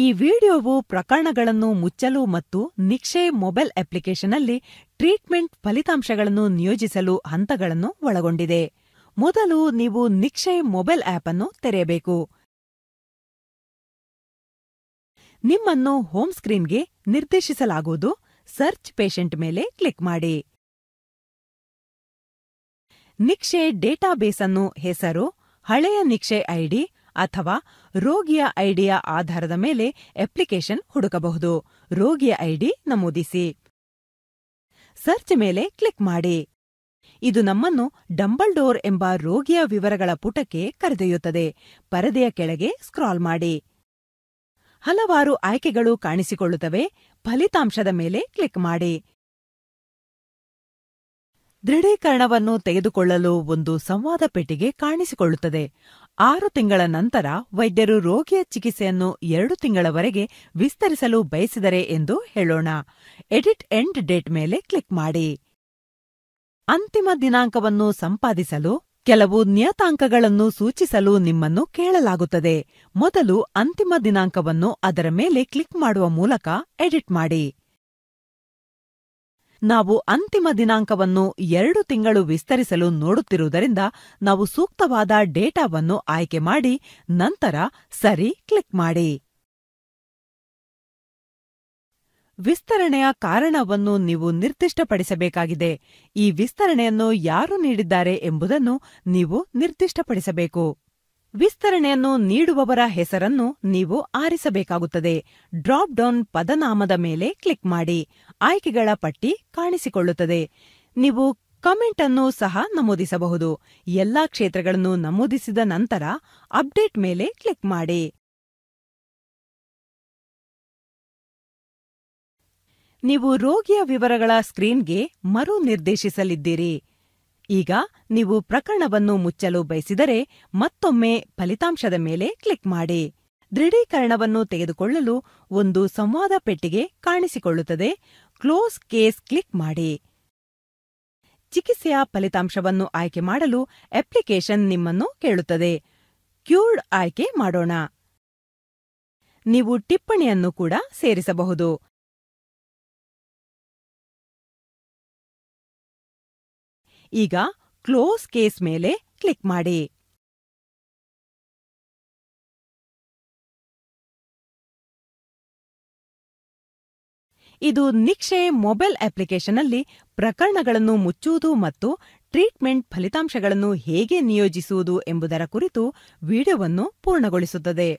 ಈ ವಿಡಿಯೋವು ಪ್ರಕರಣಗಳನ್ನು ಮುಚ್ಚಲು ಮತ್ತು ನಿಕ್ಷೆ ಮೊಬೈಲ್ ಅಪ್ಲಿಕೇಶನ್ನಲ್ಲಿ ಟ್ರೀಟ್ಮೆಂಟ್ ಫಲಿತಾಂಶಗಳನ್ನು ನಿಯೋಜಿಸಲು ಹಂತಗಳನ್ನು ಒಳಗೊಂಡಿದೆ ಮೊದಲು ನೀವು ನಿಕ್ಷೆ ಮೊಬೈಲ್ ಆಪ್ ಅನ್ನು ತೆರೆಯಬೇಕು ನಿಮ್ಮನ್ನು ಹೋಮ್ ಸ್ಕ್ರೀನ್ಗೆ ನಿರ್ದೇಶಿಸಲಾಗುವುದು ಸರ್ಚ್ ಪೇಷಂಟ್ ಮೇಲೆ ಕ್ಲಿಕ್ ಮಾಡಿ ನಿಕ್ಷೆ ಡೇಟಾಬೇಸ್ ಅನ್ನು ಹೆಸರು ಹಳೆಯ ನಿಕ್ಷೆ ಐಡಿ ಅಥವಾ ರೋಗಿಯ ಐಡಿಯ ಆಧಾರದ ಮೇಲೆ ಅಪ್ಲಿಕೇಶನ್ ಹುಡುಕಬಹುದು ರೋಗಿಯ ಐಡಿ ನಮೂದಿಸಿ ಸರ್ಚ್ ಮೇಲೆ ಕ್ಲಿಕ್ ಮಾಡಿ ಇದು ನಮ್ಮನ್ನು ಡಂಬಲ್ ಡೋರ್ ಎಂಬ ರೋಗಿಯ ವಿವರಗಳ ಪುಟಕ್ಕೆ ಕರೆದೊಯ್ಯುತ್ತದೆ ಪರದೆಯ ಕೆಳಗೆ ಸ್ಕ್ರಾಲ್ ಮಾಡಿ ಹಲವಾರು ಆಯ್ಕೆಗಳು ಕಾಣಿಸಿಕೊಳ್ಳುತ್ತವೆ ಫಲಿತಾಂಶದ ಮೇಲೆ ಕ್ಲಿಕ್ ಮಾಡಿ ದೃಢೀಕರಣವನ್ನು ತೆಗೆದುಕೊಳ್ಳಲು ಒಂದು ಸಂವಾದ ಪೆಟ್ಟಿಗೆ ಕಾಣಿಸಿಕೊಳ್ಳುತ್ತದೆ ಆರು ತಿಂಗಳ ನಂತರ ವೈದ್ಯರು ರೋಗಿಯ ಚಿಕಿತ್ಸೆಯನ್ನು ಎರಡು ತಿಂಗಳವರೆಗೆ ವಿಸ್ತರಿಸಲು ಬಯಸಿದರೆ ಎಂದು ಹೇಳೋಣ ಎಡಿಟ್ ಎಂಡ್ ಡೇಟ್ ಮೇಲೆ ಕ್ಲಿಕ್ ಮಾಡಿ ಅಂತಿಮ ದಿನಾಂಕವನ್ನು ಸಂಪಾದಿಸಲು ಕೆಲವು ನಿಯತಾಂಕಗಳನ್ನು ಸೂಚಿಸಲು ನಿಮ್ಮನ್ನು ಕೇಳಲಾಗುತ್ತದೆ ಮೊದಲು ಅಂತಿಮ ದಿನಾಂಕವನ್ನು ಅದರ ಮೇಲೆ ಕ್ಲಿಕ್ ಮಾಡುವ ಮೂಲಕ ಎಡಿಟ್ ಮಾಡಿ ನಾವು ಅಂತಿಮ ದಿನಾಂಕವನ್ನು ಎರಡು ತಿಂಗಳು ವಿಸ್ತರಿಸಲು ನೋಡುತ್ತಿರುವುದರಿಂದ ನಾವು ಸೂಕ್ತವಾದ ಡೇಟಾವನ್ನು ಆಯ್ಕೆ ಮಾಡಿ ನಂತರ ಸರಿ ಕ್ಲಿಕ್ ಮಾಡಿ ವಿಸ್ತರಣೆಯ ಕಾರಣವನ್ನು ನೀವು ನಿರ್ದಿಷ್ಟಪಡಿಸಬೇಕಾಗಿದೆ ಈ ವಿಸ್ತರಣೆಯನ್ನು ಯಾರು ನೀಡಿದ್ದಾರೆ ಎಂಬುದನ್ನು ನೀವು ನಿರ್ದಿಷ್ಟಪಡಿಸಬೇಕು ವಿಸ್ತರಣೆಯನ್ನು ನೀಡುವವರ ಹೆಸರನ್ನು ನೀವು ಆರಿಸಬೇಕಾಗುತ್ತದೆ ಡ್ರಾಪ್ ಡೌನ್ ಪದನಾಮದ ಮೇಲೆ ಕ್ಲಿಕ್ ಮಾಡಿ ಆಯ್ಕೆಗಳ ಪಟ್ಟಿ ಕಾಣಿಸಿಕೊಳ್ಳುತ್ತದೆ ನೀವು ಕಮೆಂಟ್ ಅನ್ನು ಸಹ ನಮೂದಿಸಬಹುದು ಎಲ್ಲಾ ಕ್ಷೇತ್ರಗಳನ್ನು ನಮೂದಿಸಿದ ನಂತರ ಅಪ್ಡೇಟ್ ಮೇಲೆ ಕ್ಲಿಕ್ ಮಾಡಿ ನೀವು ರೋಗಿಯ ವಿವರಗಳ ಸ್ಕ್ರೀನ್ಗೆ ಮರು ನಿರ್ದೇಶಿಸಲಿದ್ದೀರಿ ಈಗ ನೀವು ಪ್ರಕರಣವನ್ನು ಮುಚ್ಚಲು ಬಯಸಿದರೆ ಮತ್ತೊಮ್ಮೆ ಫಲಿತಾಂಶದ ಮೇಲೆ ಕ್ಲಿಕ್ ಮಾಡಿ ದೃಢೀಕರಣವನ್ನು ತೆಗೆದುಕೊಳ್ಳಲು ಒಂದು ಸಂವಾದ ಪೆಟ್ಟಿಗೆ ಕಾಣಿಸಿಕೊಳ್ಳುತ್ತದೆ ಕ್ಲೋಸ್ ಕೇಸ್ ಕ್ಲಿಕ್ ಮಾಡಿ ಚಿಕಿತ್ಸೆಯ ಫಲಿತಾಂಶವನ್ನು ಆಯ್ಕೆ ಮಾಡಲು ಅಪ್ಲಿಕೇಶನ್ ನಿಮ್ಮನ್ನು ಕೇಳುತ್ತದೆ ಕ್ಯೂರ್ಡ್ ಆಯ್ಕೆ ಮಾಡೋಣ ನೀವು ಟಿಪ್ಪಣಿಯನ್ನು ಕೂಡ ಸೇರಿಸಬಹುದು ಈಗ ಕ್ಲೋಸ್ ಕೇಸ್ ಮೇಲೆ ಕ್ಲಿಕ್ ಮಾಡಿ ಇದು ನಿಕ್ಷೆ ಮೊಬೈಲ್ ಅಪ್ಲಿಕೇಶನ್ನಲ್ಲಿ ಪ್ರಕರಣಗಳನ್ನು ಮುಚ್ಚುವುದು ಮತ್ತು ಟ್ರೀಟ್ಮೆಂಟ್ ಫಲಿತಾಂಶಗಳನ್ನು ಹೇಗೆ ನಿಯೋಜಿಸುವುದು ಎಂಬುದರ ಕುರಿತು ವಿಡಿಯೋವನ್ನು ಪೂರ್ಣಗೊಳಿಸುತ್ತದೆ